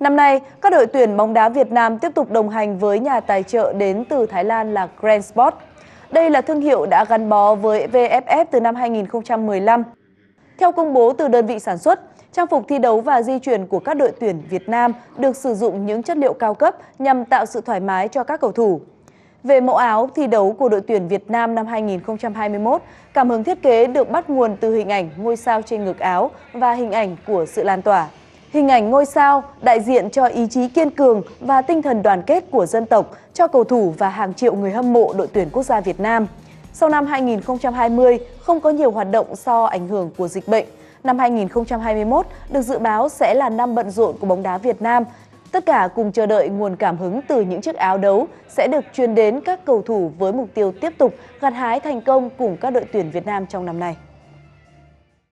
Năm nay, các đội tuyển bóng đá Việt Nam tiếp tục đồng hành với nhà tài trợ đến từ Thái Lan là Grand Sport. Đây là thương hiệu đã gắn bó với VFF từ năm 2015. Theo công bố từ đơn vị sản xuất, trang phục thi đấu và di chuyển của các đội tuyển Việt Nam được sử dụng những chất liệu cao cấp nhằm tạo sự thoải mái cho các cầu thủ. Về mẫu áo thi đấu của đội tuyển Việt Nam năm 2021, cảm hứng thiết kế được bắt nguồn từ hình ảnh ngôi sao trên ngực áo và hình ảnh của sự lan tỏa hình ảnh ngôi sao đại diện cho ý chí kiên cường và tinh thần đoàn kết của dân tộc cho cầu thủ và hàng triệu người hâm mộ đội tuyển quốc gia Việt Nam. Sau năm 2020 không có nhiều hoạt động do ảnh hưởng của dịch bệnh, năm 2021 được dự báo sẽ là năm bận rộn của bóng đá Việt Nam. Tất cả cùng chờ đợi nguồn cảm hứng từ những chiếc áo đấu sẽ được truyền đến các cầu thủ với mục tiêu tiếp tục gặt hái thành công cùng các đội tuyển Việt Nam trong năm nay.